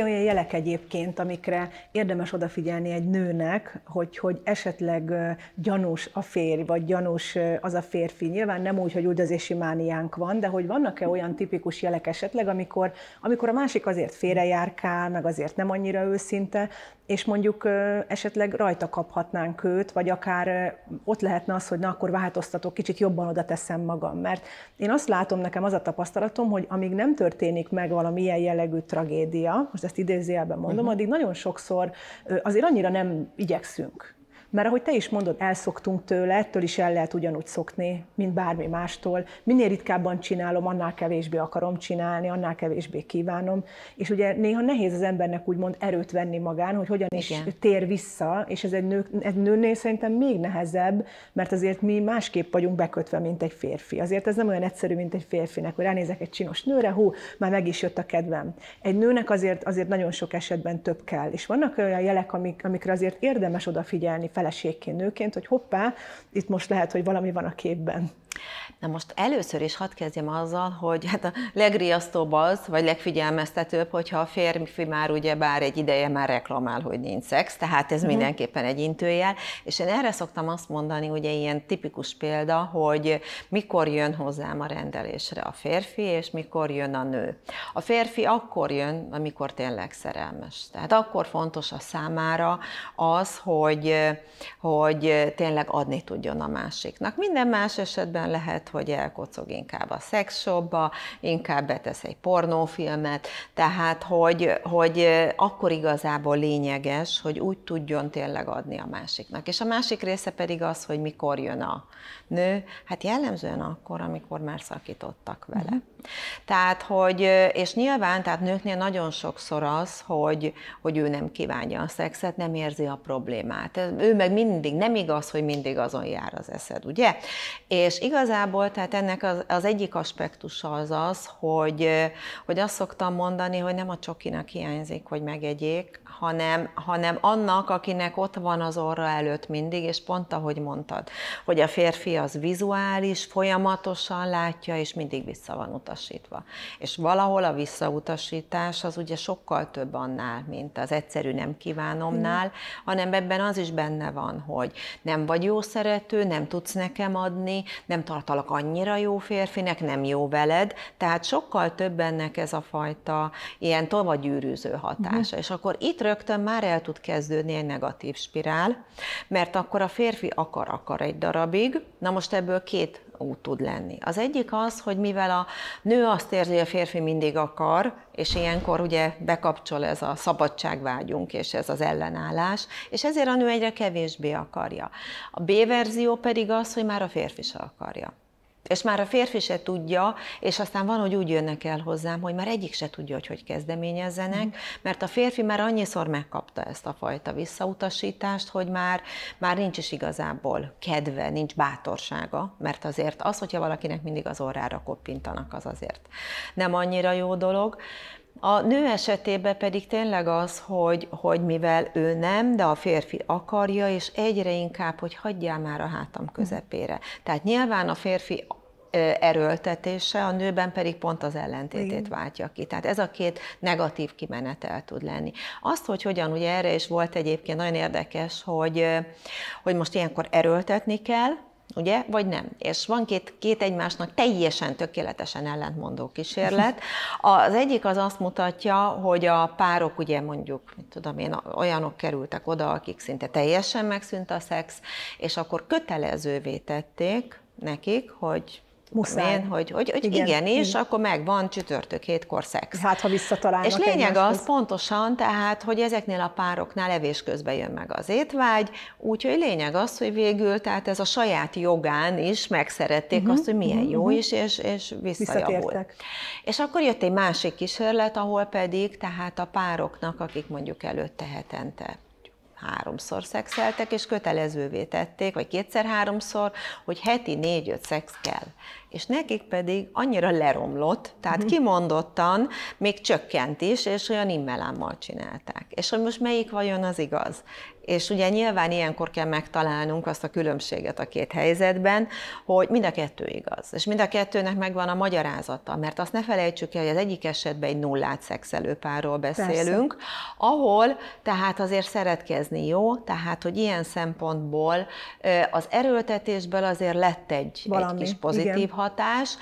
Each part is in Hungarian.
-e olyan jelek egyébként, amikre érdemes odafigyelni egy nőnek, hogy, hogy esetleg gyanús a férj, vagy gyanús az a férfi. Nyilván nem úgy, hogy üldözési mániánk van, de hogy vannak-e olyan tipikus jelek esetleg, amikor, amikor a másik azért félrejárkál, meg azért nem annyira őszinte, és mondjuk esetleg rajta kaphatnánk őt, vagy akár ott lehetne az, hogy na akkor változtatok, kicsit jobban oda teszem magam. Mert én azt látom, nekem az a tapasztalatom, hogy amíg nem történik meg valami ilyen jellegű tragédia, most ezt idézőjelben mondom, uh-huh. addig nagyon sokszor azért annyira nem igyekszünk. Mert ahogy te is mondod, elszoktunk tőle, ettől is el lehet ugyanúgy szokni, mint bármi mástól. Minél ritkábban csinálom, annál kevésbé akarom csinálni, annál kevésbé kívánom. És ugye néha nehéz az embernek úgymond erőt venni magán, hogy hogyan is Igen. tér vissza, és ez egy, nő, egy nőnél szerintem még nehezebb, mert azért mi másképp vagyunk bekötve, mint egy férfi. Azért ez nem olyan egyszerű, mint egy férfinek, hogy ránézek egy csinos nőre, hú, már meg is jött a kedvem. Egy nőnek azért, azért nagyon sok esetben több kell. És vannak olyan jelek, amik, amikre azért érdemes odafigyelni, feleségként, nőként, hogy hoppá, itt most lehet, hogy valami van a képben. Na most először is hadd kezdjem azzal, hogy hát a legriasztóbb az, vagy legfigyelmeztetőbb, hogyha a férfi már ugye bár egy ideje már reklamál, hogy nincs szex, tehát ez uh-huh. mindenképpen egy intőjel, és én erre szoktam azt mondani, ugye ilyen tipikus példa, hogy mikor jön hozzám a rendelésre a férfi, és mikor jön a nő. A férfi akkor jön, amikor tényleg szerelmes. Tehát akkor fontos a számára az, hogy, hogy tényleg adni tudjon a másiknak. Minden más esetben lehet hogy elkocog inkább a szexshopba, inkább betesz egy pornófilmet, tehát hogy, hogy akkor igazából lényeges, hogy úgy tudjon tényleg adni a másiknak. És a másik része pedig az, hogy mikor jön a nő, hát jellemzően akkor, amikor már szakítottak vele. Uh-huh. Tehát, hogy, és nyilván, tehát nőknél nagyon sokszor az, hogy, hogy ő nem kívánja a szexet, nem érzi a problémát. Ő meg mindig, nem igaz, hogy mindig azon jár az eszed, ugye? És igazából, tehát ennek az, az egyik aspektusa az az, hogy, hogy azt szoktam mondani, hogy nem a csokinak hiányzik, hogy megegyék, hanem, hanem annak, akinek ott van az orra előtt mindig, és pont ahogy mondtad, hogy a férfi az vizuális, folyamatosan látja, és mindig vissza van utat visszautasítva. És valahol a visszautasítás az ugye sokkal több annál, mint az egyszerű nem kívánomnál, mm. hanem ebben az is benne van, hogy nem vagy jó szerető, nem tudsz nekem adni, nem tartalak annyira jó férfinek, nem jó veled, tehát sokkal több ennek ez a fajta ilyen tovagyűrűző hatása. Mm. És akkor itt rögtön már el tud kezdődni egy negatív spirál, mert akkor a férfi akar, akar egy darabig, na most ebből két út tud lenni. Az egyik az, hogy mivel a nő azt érzi, hogy a férfi mindig akar, és ilyenkor ugye bekapcsol ez a szabadságvágyunk, és ez az ellenállás, és ezért a nő egyre kevésbé akarja. A B verzió pedig az, hogy már a férfi se akarja és már a férfi se tudja, és aztán van, hogy úgy jönnek el hozzám, hogy már egyik se tudja, hogy hogy kezdeményezzenek, mm. mert a férfi már annyiszor megkapta ezt a fajta visszautasítást, hogy már, már nincs is igazából kedve, nincs bátorsága, mert azért az, hogyha valakinek mindig az orrára koppintanak, az azért nem annyira jó dolog. A nő esetében pedig tényleg az, hogy, hogy mivel ő nem, de a férfi akarja, és egyre inkább, hogy hagyjál már a hátam közepére. Tehát nyilván a férfi erőltetése, a nőben pedig pont az ellentétét Igen. váltja ki. Tehát ez a két negatív kimenetel tud lenni. Azt, hogy hogyan, ugye erre is volt egyébként nagyon érdekes, hogy, hogy most ilyenkor erőltetni kell, ugye, vagy nem. És van két, két egymásnak teljesen tökéletesen ellentmondó kísérlet. Az egyik az azt mutatja, hogy a párok ugye mondjuk, mit tudom én, olyanok kerültek oda, akik szinte teljesen megszűnt a szex, és akkor kötelezővé tették nekik, hogy Muszáj. Én, hogy, hogy, hogy igen, igenis, igen. akkor megvan csütörtök hétkor szex. Hát, ha visszatalálnak És lényeg az az pontosan, tehát, hogy ezeknél a pároknál evés közben jön meg az étvágy, úgyhogy lényeg az, hogy végül, tehát ez a saját jogán is megszerették uh-huh. azt, hogy milyen uh-huh. jó mhm. is, és, és visszajavult. És akkor jött egy másik kísérlet, ahol pedig, tehát a pároknak, akik mondjuk előtte hetente háromszor szexeltek, és kötelezővé tették, vagy kétszer-háromszor, hogy heti négy-öt szex kell. És nekik pedig annyira leromlott, tehát mhm. kimondottan még csökkent is, és olyan immelámmal csinálták. És hogy most melyik vajon az igaz? És ugye nyilván ilyenkor kell megtalálnunk azt a különbséget a két helyzetben, hogy mind a kettő igaz. És mind a kettőnek megvan a magyarázata, mert azt ne felejtsük el, hogy az egyik esetben egy nullát szexelő párról beszélünk, Persze. ahol tehát azért szeretkezni érezni jó, tehát hogy ilyen szempontból az erőltetésből azért lett egy, Valami. egy kis pozitív Igen. hatás,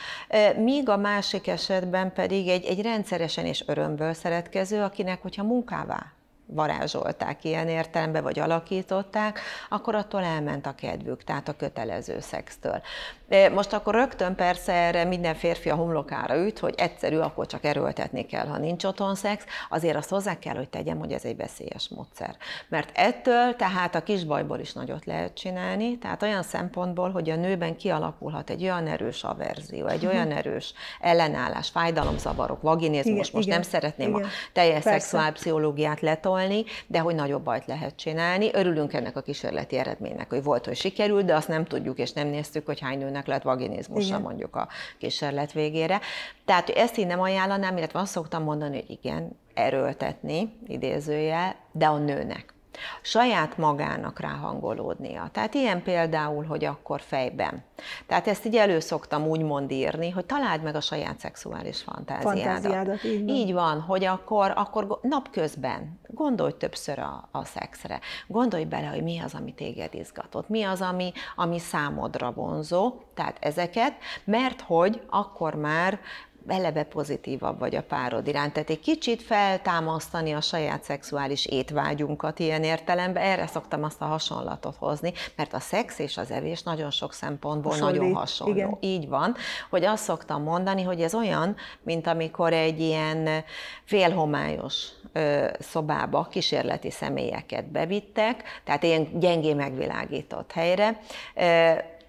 míg a másik esetben pedig egy, egy rendszeresen és örömből szeretkező, akinek, hogyha munkává varázsolták ilyen értelemben, vagy alakították, akkor attól elment a kedvük, tehát a kötelező szextől. De most akkor rögtön persze erre minden férfi a homlokára üt, hogy egyszerű, akkor csak erőltetni kell, ha nincs otthon szex. Azért azt hozzá kell, hogy tegyem, hogy ez egy veszélyes módszer. Mert ettől tehát a kisbajból is nagyot lehet csinálni, tehát olyan szempontból, hogy a nőben kialakulhat egy olyan erős averzió, egy mhm. olyan erős ellenállás, fájdalomzavarok, vaginizmus, igen, most igen, nem szeretném igen, a teljes szexuálpszichológiát letolni, de hogy nagyobb bajt lehet csinálni. Örülünk ennek a kísérleti eredménynek, hogy volt, hogy sikerült, de azt nem tudjuk és nem néztük, hogy hány nőnek akinek lehet vaginizmusa mondjuk a kísérlet végére. Tehát ezt én nem ajánlanám, illetve azt szoktam mondani, hogy igen, erőltetni, idézője, de a nőnek saját magának ráhangolódnia. Tehát ilyen például, hogy akkor fejben. Tehát ezt így elő szoktam úgymond írni, hogy találd meg a saját szexuális fantáziádat. fantáziádat így, van. így van, hogy akkor, akkor napközben gondolj többször a, a szexre, gondolj bele, hogy mi az, ami téged izgatott, mi az, ami, ami számodra vonzó, tehát ezeket, mert hogy akkor már eleve pozitívabb vagy a párod iránt. Tehát egy kicsit feltámasztani a saját szexuális étvágyunkat ilyen értelemben, erre szoktam azt a hasonlatot hozni, mert a szex és az evés nagyon sok szempontból hasonlít, nagyon hasonló. Igen. Így van, hogy azt szoktam mondani, hogy ez olyan, mint amikor egy ilyen félhomályos szobába kísérleti személyeket bevittek, tehát ilyen gyengé megvilágított helyre,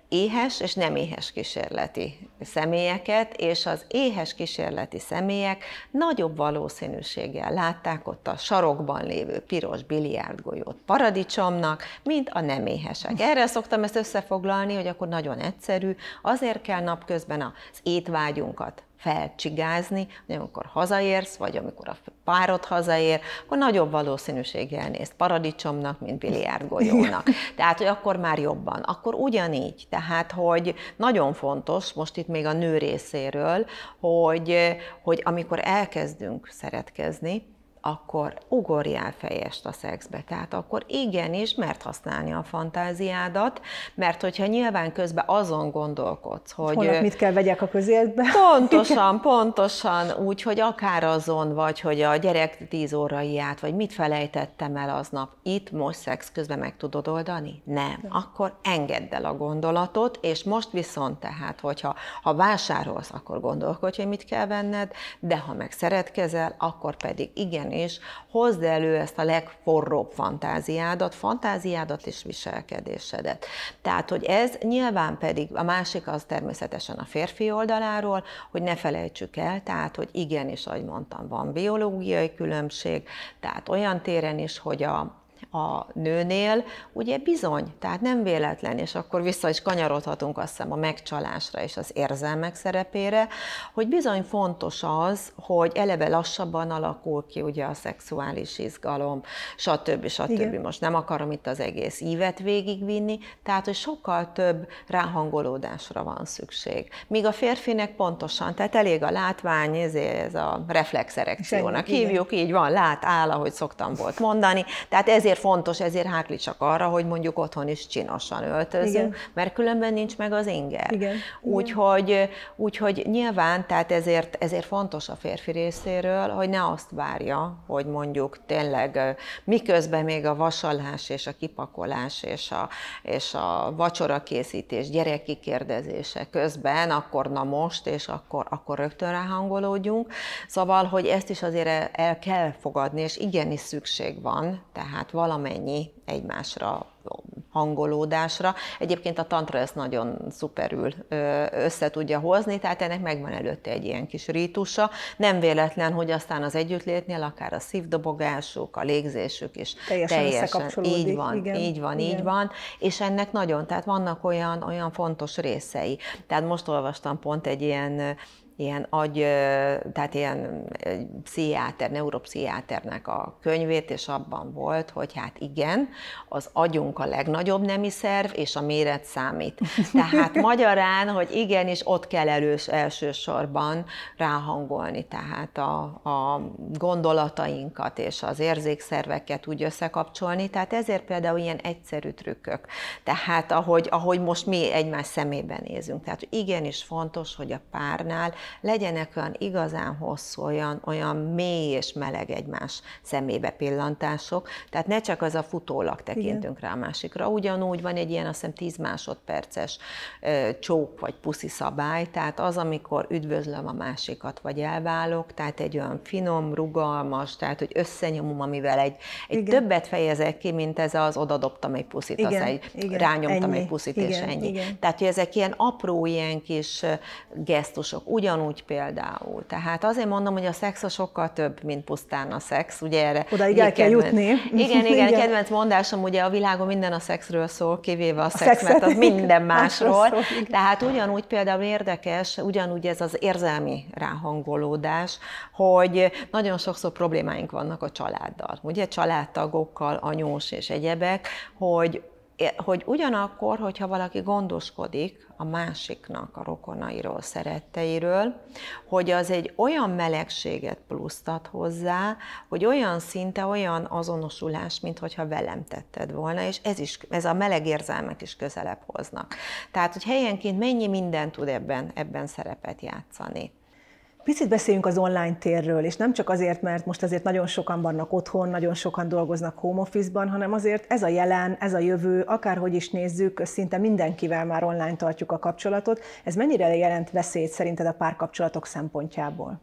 éhes és nem éhes kísérleti személyeket, és az éhes kísérleti személyek nagyobb valószínűséggel látták ott a sarokban lévő piros biliárdgolyót paradicsomnak, mint a nem éhesek. Hm. Erre szoktam ezt összefoglalni, hogy akkor nagyon egyszerű, azért kell napközben az étvágyunkat felcsigázni, hogy amikor hazaérsz, vagy amikor a párod hazaér, akkor nagyobb valószínűséggel néz paradicsomnak, mint biliárdgolyónak. Tehát, hogy akkor már jobban. Akkor ugyanígy. Tehát, hogy nagyon fontos, most itt még a nő részéről, hogy, hogy amikor elkezdünk szeretkezni, akkor ugorjál fejest a szexbe. Tehát akkor igenis, mert használni a fantáziádat, mert hogyha nyilván közben azon gondolkodsz, hogy... Holnap mit kell vegyek a közéletbe? Pontosan, pontosan, úgy, hogy akár azon vagy, hogy a gyerek tíz órai át, vagy mit felejtettem el aznap, itt most szex közben meg tudod oldani? Nem. Akkor engedd el a gondolatot, és most viszont tehát, hogyha ha vásárolsz, akkor gondolkodj, hogy mit kell venned, de ha meg szeretkezel, akkor pedig igen, jön, és hozd elő ezt a legforróbb fantáziádat, fantáziádat és viselkedésedet. Tehát, hogy ez nyilván pedig, a másik az természetesen a férfi oldaláról, hogy ne felejtsük el, tehát, hogy igen, és ahogy mondtam, van biológiai különbség, tehát olyan téren is, hogy a, a nőnél, ugye bizony, tehát nem véletlen, és akkor vissza is kanyarodhatunk azt hiszem a megcsalásra és az érzelmek szerepére, hogy bizony fontos az, hogy eleve lassabban alakul ki ugye a szexuális izgalom, stb. stb. Igen. Most nem akarom itt az egész ívet végigvinni, tehát hogy sokkal több ráhangolódásra van szükség. Míg a férfinek pontosan, tehát elég a látvány, ez a reflexerekciónak hívjuk, így van, lát, áll, ahogy szoktam volt mondani, tehát ezért ezért fontos, ezért csak arra, hogy mondjuk otthon is csinosan öltözünk, Igen. mert különben nincs meg az inger. Úgyhogy, úgyhogy nyilván, tehát ezért, ezért fontos a férfi részéről, hogy ne azt várja, hogy mondjuk tényleg miközben még a vasalás és a kipakolás és a, és a vacsora készítés, gyereki kérdezése közben, akkor na most, és akkor, akkor rögtön ráhangolódjunk. Szóval, hogy ezt is azért el kell fogadni, és igenis szükség van, tehát valami valamennyi egymásra hangolódásra. Egyébként a tantra ezt nagyon szuperül össze tudja hozni, tehát ennek megvan előtte egy ilyen kis rítusa. Nem véletlen, hogy aztán az együttlétnél akár a szívdobogásuk, a légzésük is teljesen, teljesen így van, igen, így van, igen. így van, és ennek nagyon, tehát vannak olyan, olyan fontos részei. Tehát most olvastam pont egy ilyen ilyen agy, tehát ilyen pszichiáter, neuropszichiáternek a könyvét, és abban volt, hogy hát igen, az agyunk a legnagyobb nemi szerv, és a méret számít. Tehát magyarán, hogy igenis ott kell elős, elsősorban ráhangolni, tehát a, a gondolatainkat és az érzékszerveket úgy összekapcsolni, tehát ezért például ilyen egyszerű trükkök. Tehát ahogy, ahogy most mi egymás szemébe nézünk. Tehát igenis fontos, hogy a párnál legyenek olyan igazán hosszú, olyan, olyan mély és meleg egymás szemébe pillantások, tehát ne csak az a futólag tekintünk Igen. rá a másikra. Ugyanúgy van egy ilyen, azt hiszem, 10 másodperces ö, csók vagy puszi szabály, tehát az, amikor üdvözlöm a másikat, vagy elválok, tehát egy olyan finom, rugalmas, tehát hogy összenyomom, amivel egy, egy többet fejezek ki, mint ez az odadobtam egy puszit, Igen. az egy, Igen. rányomtam ennyi. egy puszit, Igen. és ennyi. Igen. Tehát, hogy ezek ilyen apró, ilyen kis gesztusok. Ugyan ugyanúgy például. Tehát azért mondom, hogy a szex a sokkal több, mint pusztán a szex. Ugye erre Odaig el kell kedvenc... jutni. Igen, igen, igen, kedvenc mondásom, ugye a világon minden a szexről szól, kivéve a, a szex, mert az minden másról. Szól, Tehát ugyanúgy például érdekes, ugyanúgy ez az érzelmi ráhangolódás, hogy nagyon sokszor problémáink vannak a családdal. Ugye családtagokkal, anyós és egyebek, hogy hogy ugyanakkor, hogyha valaki gondoskodik a másiknak, a rokonairól, szeretteiről, hogy az egy olyan melegséget pluszt ad hozzá, hogy olyan szinte olyan azonosulás, mint hogyha velem tetted volna, és ez, is, ez a meleg érzelmek is közelebb hoznak. Tehát, hogy helyenként mennyi minden tud ebben, ebben szerepet játszani. Picit beszéljünk az online térről, és nem csak azért, mert most azért nagyon sokan vannak otthon, nagyon sokan dolgoznak home office-ban, hanem azért ez a jelen, ez a jövő, akárhogy is nézzük, szinte mindenkivel már online tartjuk a kapcsolatot. Ez mennyire jelent veszélyt szerinted a párkapcsolatok szempontjából?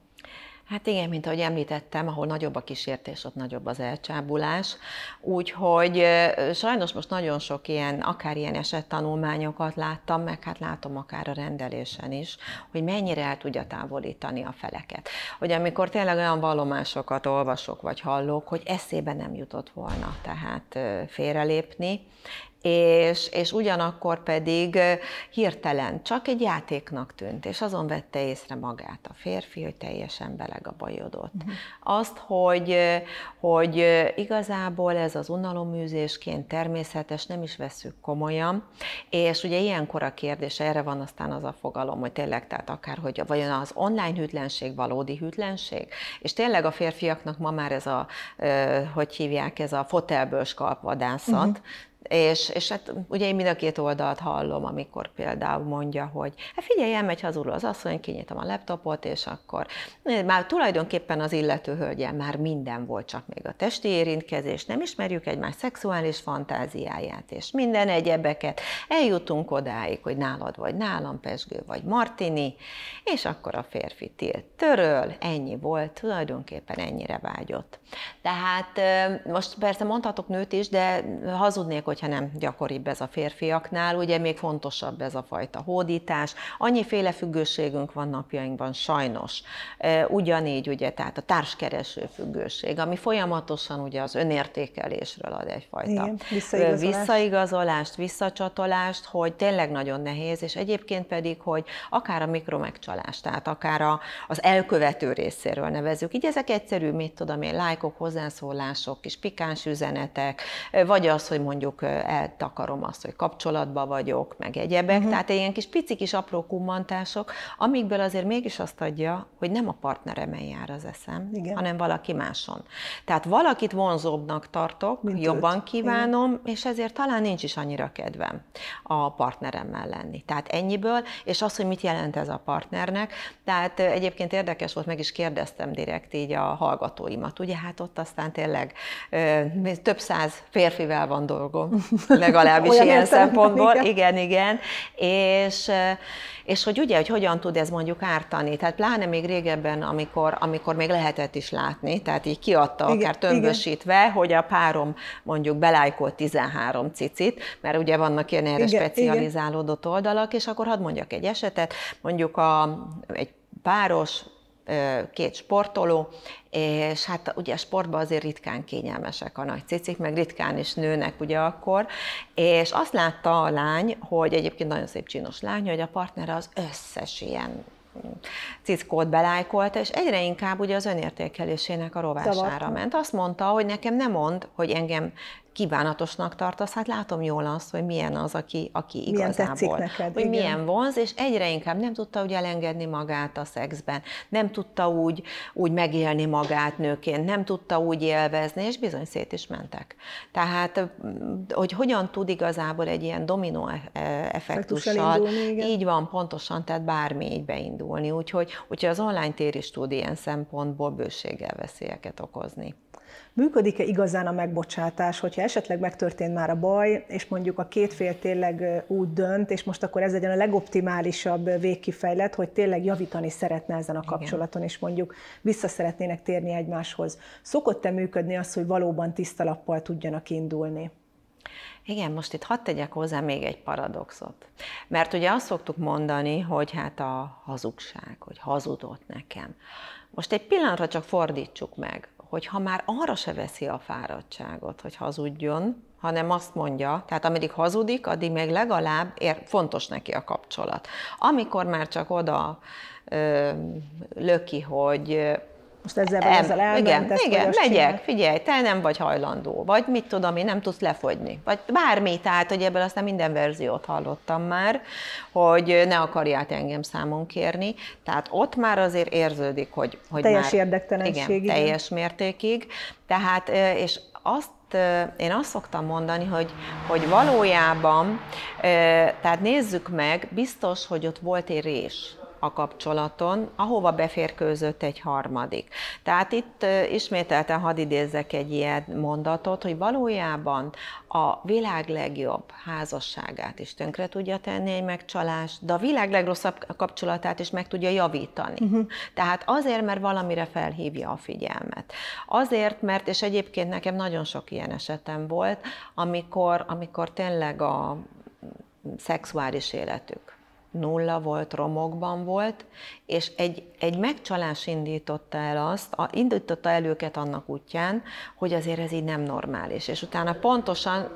Hát igen, mint ahogy említettem, ahol nagyobb a kísértés, ott nagyobb az elcsábulás. Úgyhogy sajnos most nagyon sok ilyen, akár ilyen tanulmányokat láttam, meg hát látom akár a rendelésen is, hogy mennyire el tudja távolítani a feleket. Hogy amikor tényleg olyan vallomásokat olvasok vagy hallok, hogy eszébe nem jutott volna tehát félrelépni, és, és ugyanakkor pedig hirtelen csak egy játéknak tűnt, és azon vette észre magát a férfi, hogy teljesen belegabajodott. Uh-huh. Azt, hogy, hogy igazából ez az unaloműzésként természetes, nem is veszük komolyan, és ugye ilyenkor a kérdés, erre van aztán az a fogalom, hogy tényleg, tehát akár, hogy vajon az online hűtlenség valódi hűtlenség, és tényleg a férfiaknak ma már ez a, hogy hívják, ez a fotelből skalpvadászat, uh-huh mhm. És, és hát ugye én mind a két oldalt hallom, amikor például mondja, hogy hát figyelj, elmegy hazul az asszony, kinyitom a laptopot, és akkor már tulajdonképpen az illető hölgyen már minden volt, csak még a testi érintkezés, nem ismerjük egymás szexuális fantáziáját, és minden egyebeket. Eljutunk odáig, hogy nálad vagy nálam, pesgő vagy martini, és akkor a férfi tilt töröl, ennyi volt, tulajdonképpen ennyire vágyott. Tehát most persze mondhatok nőt is, de hazudnék, hogy hogyha nem gyakoribb ez a férfiaknál, ugye még fontosabb ez a fajta hódítás. Annyiféle függőségünk van napjainkban sajnos. Ugyanígy ugye, tehát a társkereső függőség, ami folyamatosan ugye az önértékelésről ad egyfajta Igen, visszaigazolást. visszaigazolást, visszacsatolást, hogy tényleg nagyon nehéz, és egyébként pedig, hogy akár a mikromegcsalás, tehát akár a, az elkövető részéről nevezzük. Így ezek egyszerű, mit tudom én, lájkok, hozzászólások, kis pikáns üzenetek, vagy az, hogy mondjuk eltakarom azt, hogy kapcsolatban vagyok, meg egyebek. Uh-huh. Tehát ilyen kis pici kis apró kummantások, amikből azért mégis azt adja, hogy nem a partneremen jár az eszem, Igen. hanem valaki máson. Tehát valakit vonzóbbnak tartok, Mint jobban őt. kívánom, Igen. és ezért talán nincs is annyira kedvem a partneremmel lenni. Tehát ennyiből, és az, hogy mit jelent ez a partnernek. Tehát egyébként érdekes volt, meg is kérdeztem direkt így a hallgatóimat. Ugye hát ott aztán tényleg több száz férfivel van dolgom, legalábbis ilyen szempontból. Igen. igen, igen. És, és hogy ugye, hogy hogyan tud ez mondjuk ártani. Tehát pláne még régebben, amikor, amikor még lehetett is látni, tehát így kiadta igen, akár tömbösítve, igen. hogy a párom mondjuk belájkolt 13 cicit, mert ugye vannak ilyen erre igen, specializálódott igen. oldalak, és akkor hadd mondjak egy esetet, mondjuk a, egy páros két sportoló, és hát ugye a sportban azért ritkán kényelmesek a nagy cicik, meg ritkán is nőnek ugye akkor, és azt látta a lány, hogy egyébként nagyon szép csinos lány, hogy a partnere az összes ilyen cickót belájkolt és egyre inkább ugye az önértékelésének a rovására ment. Azt mondta, hogy nekem nem mond, hogy engem kívánatosnak tartasz, hát látom jól azt, hogy milyen az, aki, aki igazából, milyen igazából. Neked, hogy igen. milyen vonz, és egyre inkább nem tudta úgy elengedni magát a szexben, nem tudta úgy, úgy megélni magát nőként, nem tudta úgy élvezni, és bizony szét is mentek. Tehát, hogy hogyan tud igazából egy ilyen dominó e-, e-, effektussal, így van, pontosan, tehát bármi így beindulni, úgyhogy, úgyhogy az online tér is tud ilyen szempontból bőséggel veszélyeket okozni. Működik-e igazán a megbocsátás, hogyha esetleg megtörtént már a baj, és mondjuk a két fél tényleg úgy dönt, és most akkor ez legyen a legoptimálisabb végkifejlet, hogy tényleg javítani szeretne ezen a kapcsolaton, Igen. és mondjuk vissza szeretnének térni egymáshoz. Szokott-e működni az, hogy valóban tiszta lappal tudjanak indulni? Igen, most itt hadd tegyek hozzá még egy paradoxot. Mert ugye azt szoktuk mondani, hogy hát a hazugság, hogy hazudott nekem. Most egy pillanatra csak fordítsuk meg hogyha már arra se veszi a fáradtságot, hogy hazudjon, hanem azt mondja, tehát ameddig hazudik, addig még legalább ér, fontos neki a kapcsolat. Amikor már csak oda ö, löki, hogy most ezzel vagy ezzel elment, Igen, ezt igen megyek, csinál. figyelj, te nem vagy hajlandó, vagy mit tudom én, nem tudsz lefogyni, vagy bármi, tehát hogy ebből aztán minden verziót hallottam már, hogy ne akarját engem számon kérni, tehát ott már azért érződik, hogy, hogy teljes már, érdektelenség. Igen, igen, teljes mértékig, tehát, és azt én azt szoktam mondani, hogy, hogy valójában, tehát nézzük meg, biztos, hogy ott volt egy rés a kapcsolaton, ahova beférkőzött egy harmadik. Tehát itt ismételten hadd idézzek egy ilyen mondatot, hogy valójában a világ legjobb házasságát is tönkre tudja tenni egy megcsalás, de a világ legrosszabb kapcsolatát is meg tudja javítani. Uh-huh. Tehát azért, mert valamire felhívja a figyelmet. Azért, mert, és egyébként nekem nagyon sok ilyen esetem volt, amikor, amikor tényleg a szexuális életük nulla volt, romokban volt, és egy egy megcsalás indította el azt, a, indította el őket annak útján, hogy azért ez így nem normális. És utána pontosan,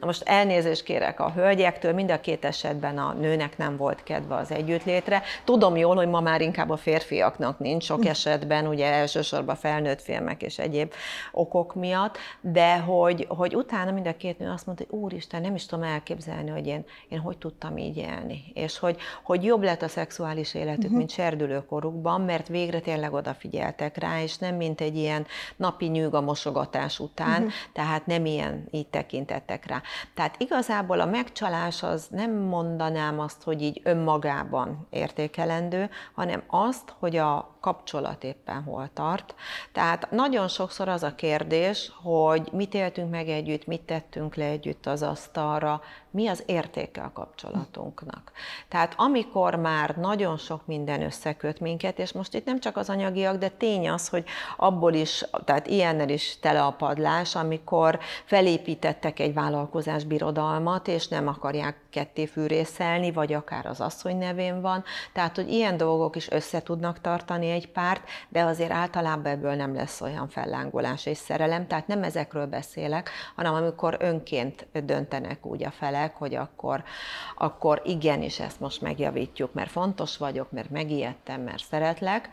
most elnézést kérek a hölgyektől, mind a két esetben a nőnek nem volt kedve az együttlétre. Tudom jól, hogy ma már inkább a férfiaknak nincs sok hm. esetben, ugye elsősorban felnőtt filmek és egyéb okok miatt, de hogy, hogy utána mind a két nő azt mondta, hogy úristen, nem is tudom elképzelni, hogy én, én hogy tudtam így élni. És hogy, hogy jobb lett a szexuális életük, uh-huh. mint serdülőkorukban, dolgokban, mert végre tényleg odafigyeltek rá, és nem mint egy ilyen napi nyűg a mosogatás után, uh-huh. tehát nem ilyen így tekintettek rá. Tehát igazából a megcsalás az nem mondanám azt, hogy így önmagában értékelendő, hanem azt, hogy a kapcsolat éppen hol tart. Tehát nagyon sokszor az a kérdés, hogy mit éltünk meg együtt, mit tettünk le együtt az asztalra, mi az értéke a kapcsolatunknak. Tehát amikor már nagyon sok minden összeköt minket, és most itt nem csak az anyagiak, de tény az, hogy abból is, tehát ilyennel is tele a padlás, amikor felépítettek egy vállalkozás birodalmat, és nem akarják ketté fűrészelni, vagy akár az asszony nevén van. Tehát, hogy ilyen dolgok is össze tudnak tartani egy párt, de azért általában ebből nem lesz olyan fellángolás és szerelem, tehát nem ezekről beszélek, hanem amikor önként döntenek úgy a felek, hogy akkor, akkor igenis ezt most megjavítjuk, mert fontos vagyok, mert megijedtem, mert szeretlek,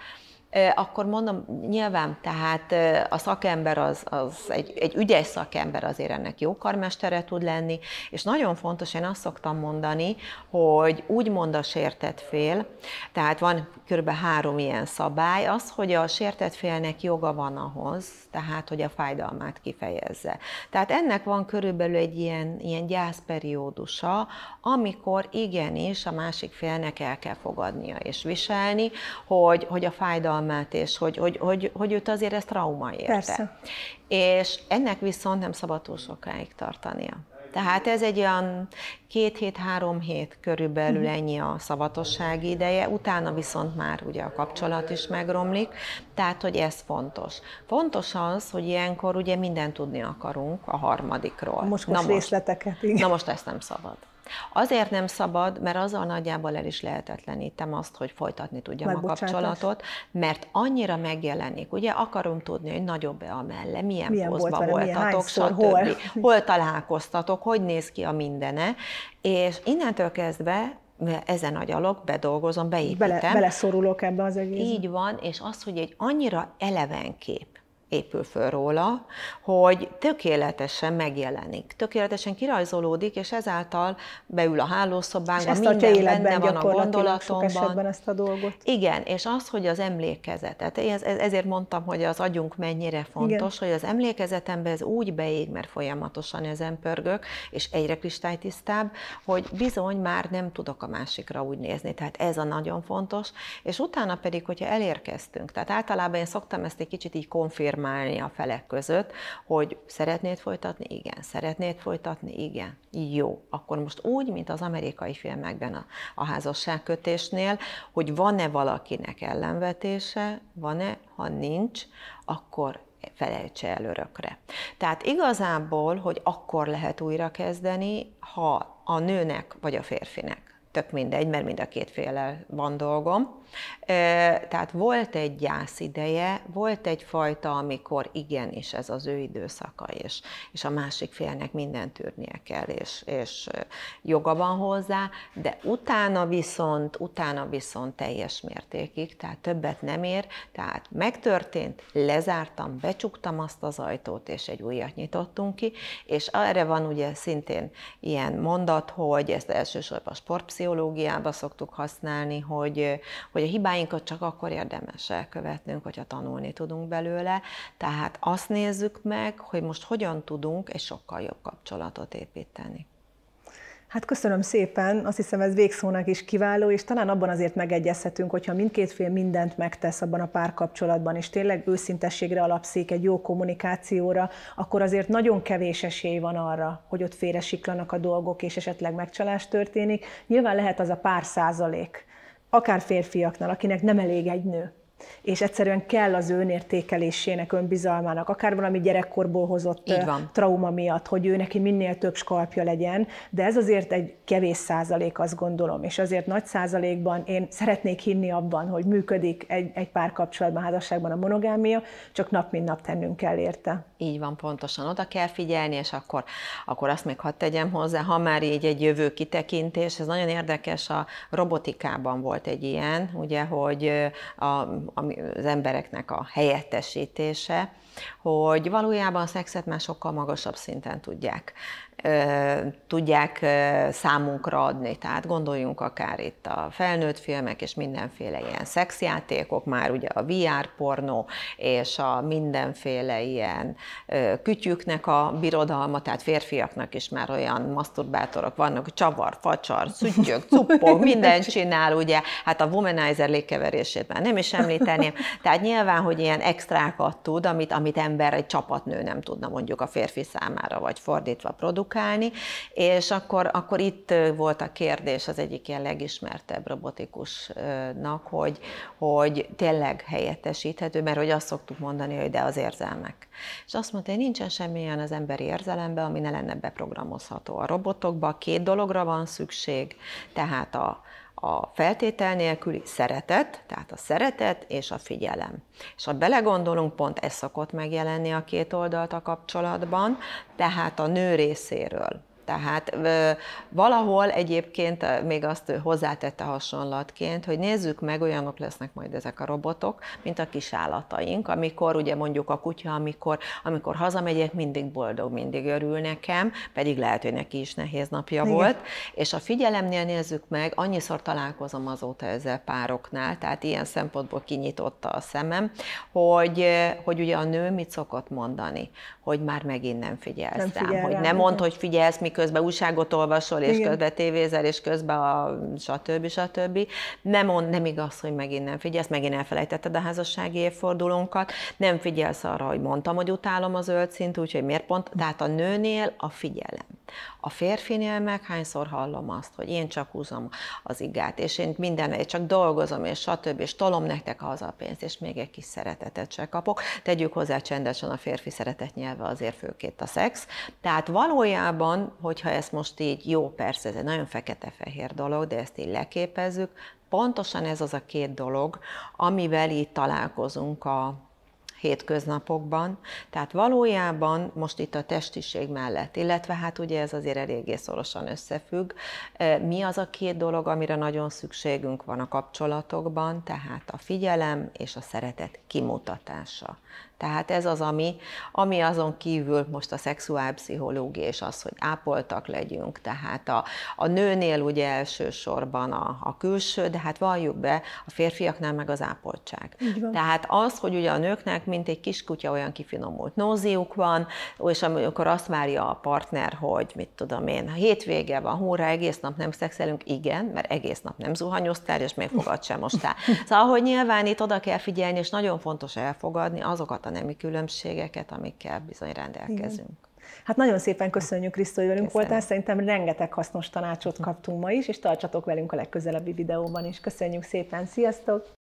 akkor mondom, nyilván, tehát a szakember az, az egy, egy ügyes szakember azért ennek jó karmestere tud lenni, és nagyon fontos, én azt szoktam mondani, hogy úgy mond a sértett fél, tehát van kb. három ilyen szabály, az, hogy a sértett félnek joga van ahhoz, tehát, hogy a fájdalmát kifejezze. Tehát ennek van körülbelül egy ilyen, ilyen gyászperiódusa, amikor igenis a másik félnek el kell fogadnia és viselni, hogy, hogy a fájdalmat bizalmát, és hogy, hogy, hogy, hogy őt azért ez trauma érte. Persze. És ennek viszont nem szabad túl sokáig tartania. Tehát ez egy olyan két hét, három hét körülbelül mhm. ennyi a szavatosság ideje, utána viszont már ugye a kapcsolat is megromlik, tehát hogy ez fontos. Fontos az, hogy ilyenkor ugye mindent tudni akarunk a harmadikról. Most, most na most részleteket. Igen. Na most ezt nem szabad. Azért nem szabad, mert azzal nagyjából el is lehetetlenítem azt, hogy folytatni tudjam a kapcsolatot, mert annyira megjelenik, ugye akarom tudni, hogy nagyobb-e a melle, milyen, milyen pozba volt vele, voltatok, stb. Hol? hol találkoztatok, hogy néz ki a mindene, és innentől kezdve ezen a gyalog, bedolgozom, beépítem. Bele, beleszorulok ebbe az egészbe. Így van, és az, hogy egy annyira eleven kép, épül föl róla, hogy tökéletesen megjelenik, tökéletesen kirajzolódik, és ezáltal beül a hálószobánkba, minden benne van a gondolatomban. ezt a dolgot. Igen, és az, hogy az emlékezetet, ezért mondtam, hogy az agyunk mennyire fontos, Igen. hogy az emlékezetembe ez úgy beég, mert folyamatosan ezen pörgök, és egyre kristálytisztább, hogy bizony már nem tudok a másikra úgy nézni, tehát ez a nagyon fontos, és utána pedig, hogyha elérkeztünk, tehát általában én szoktam ezt egy kicsit így konfirmálni, formálni a felek között, hogy szeretnéd folytatni? Igen. Szeretnéd folytatni? Igen. Jó. Akkor most úgy, mint az amerikai filmekben a, a házasságkötésnél, hogy van-e valakinek ellenvetése, van-e, ha nincs, akkor felejtse el örökre. Tehát igazából, hogy akkor lehet újra kezdeni, ha a nőnek vagy a férfinek, tök mindegy, mert mind a két félel van dolgom, tehát volt egy gyász ideje, volt egy fajta, amikor igenis ez az ő időszaka, és, és a másik félnek mindent tűrnie kell, és, és joga van hozzá, de utána viszont, utána viszont teljes mértékig, tehát többet nem ér, tehát megtörtént, lezártam, becsuktam azt az ajtót, és egy újat nyitottunk ki, és erre van ugye szintén ilyen mondat, hogy ezt elsősorban a sportpszichológiában szoktuk használni, hogy, hogy hogy a hibáinkat csak akkor érdemes elkövetnünk, hogyha tanulni tudunk belőle. Tehát azt nézzük meg, hogy most hogyan tudunk egy sokkal jobb kapcsolatot építeni. Hát köszönöm szépen, azt hiszem ez végszónak is kiváló, és talán abban azért megegyezhetünk, hogyha mindkét fél mindent megtesz abban a párkapcsolatban, és tényleg őszintességre alapszik, egy jó kommunikációra, akkor azért nagyon kevés esély van arra, hogy ott félresiklanak a dolgok, és esetleg megcsalás történik. Nyilván lehet az a pár százalék, akár férfiaknál, akinek nem elég egy nő és egyszerűen kell az önértékelésének, önbizalmának, akár valami gyerekkorból hozott trauma miatt, hogy ő neki minél több skalpja legyen, de ez azért egy kevés százalék, azt gondolom, és azért nagy százalékban én szeretnék hinni abban, hogy működik egy, egy kapcsolatban, házasságban a monogámia, csak nap mint nap tennünk kell érte. Így van, pontosan oda kell figyelni, és akkor, akkor azt még hadd tegyem hozzá, ha már így egy jövő kitekintés, ez nagyon érdekes, a robotikában volt egy ilyen, ugye, hogy a ami, az embereknek a helyettesítése, hogy valójában a szexet már sokkal magasabb szinten tudják tudják számunkra adni. Tehát gondoljunk akár itt a felnőtt filmek és mindenféle ilyen szexjátékok, már ugye a VR pornó és a mindenféle ilyen kütyüknek a birodalma, tehát férfiaknak is már olyan maszturbátorok vannak, csavar, facsar, szüttyök, cuppog, mindent csinál, ugye, hát a womanizer légkeverését már nem is említeném, tehát nyilván, hogy ilyen extrákat tud, amit, amit ember egy csapatnő nem tudna mondjuk a férfi számára, vagy fordítva produk produkálni, és akkor, akkor itt volt a kérdés az egyik ilyen legismertebb robotikusnak, hogy, hogy tényleg helyettesíthető, mert hogy azt szoktuk mondani, hogy de az érzelmek. És azt mondta, hogy nincsen semmilyen az emberi érzelemben, ami ne lenne beprogramozható. A robotokba két dologra van szükség, tehát a a feltétel nélküli szeretet, tehát a szeretet és a figyelem. És ha belegondolunk, pont ez szokott megjelenni a két oldalt a kapcsolatban, tehát a nő részéről tehát valahol egyébként még azt hozzátette hasonlatként, hogy nézzük meg, olyanok lesznek majd ezek a robotok, mint a kis állataink, amikor ugye mondjuk a kutya, amikor, amikor hazamegyek, mindig boldog, mindig örül nekem, pedig lehet, hogy neki is nehéz napja Igen. volt. És a figyelemnél nézzük meg, annyiszor találkozom azóta ezzel pároknál, tehát ilyen szempontból kinyitotta a szemem, hogy, hogy ugye a nő mit szokott mondani, hogy már megint nem figyelsz nem figyel rám, hogy nem mond, hogy figyelsz, miközben közben újságot olvasol, és Igen. közben tévézel, és közben a stb. stb. Nem, on, nem igaz, hogy megint nem figyelsz, megint elfelejtetted a házassági évfordulónkat, nem figyelsz arra, hogy mondtam, hogy utálom az szint, úgyhogy miért pont, tehát a nőnél a figyelem. A férfinél meg hányszor hallom azt, hogy én csak húzom az igát, és én minden, én csak dolgozom, és stb., és tolom nektek haza a pénzt, és még egy kis szeretetet se kapok. Tegyük hozzá csendesen a férfi szeretet nyelve azért főként a szex. Tehát valójában hogyha ezt most így, jó, persze, ez egy nagyon fekete-fehér dolog, de ezt így leképezzük, pontosan ez az a két dolog, amivel így találkozunk a hétköznapokban. Tehát valójában most itt a testiség mellett, illetve hát ugye ez azért eléggé szorosan összefügg, eh, mi az a két dolog, amire nagyon szükségünk van a kapcsolatokban, tehát a figyelem és a szeretet kimutatása. Tehát ez az, ami, ami azon kívül most a szexuálpszichológia és az, hogy ápoltak legyünk, tehát a, a nőnél ugye elsősorban a, a külső, de hát valljuk be, a férfiaknál meg az ápoltság. Tehát az, hogy ugye a nőknek, mint egy kiskutya olyan kifinomult nóziuk van, és amikor azt várja a partner, hogy mit tudom én, ha hétvége van, húra, egész nap nem szexelünk, igen, mert egész nap nem zuhanyoztál, és még fogad sem mostál. Szóval, hogy nyilván itt oda kell figyelni, és nagyon fontos elfogadni azokat a nemi különbségeket, amikkel bizony rendelkezünk. Igen. Hát nagyon szépen köszönjük, Krisztó, hogy velünk Köszönöm. voltál. Szerintem rengeteg hasznos tanácsot kaptunk ma is, és tartsatok velünk a legközelebbi videóban is. Köszönjük szépen, sziasztok!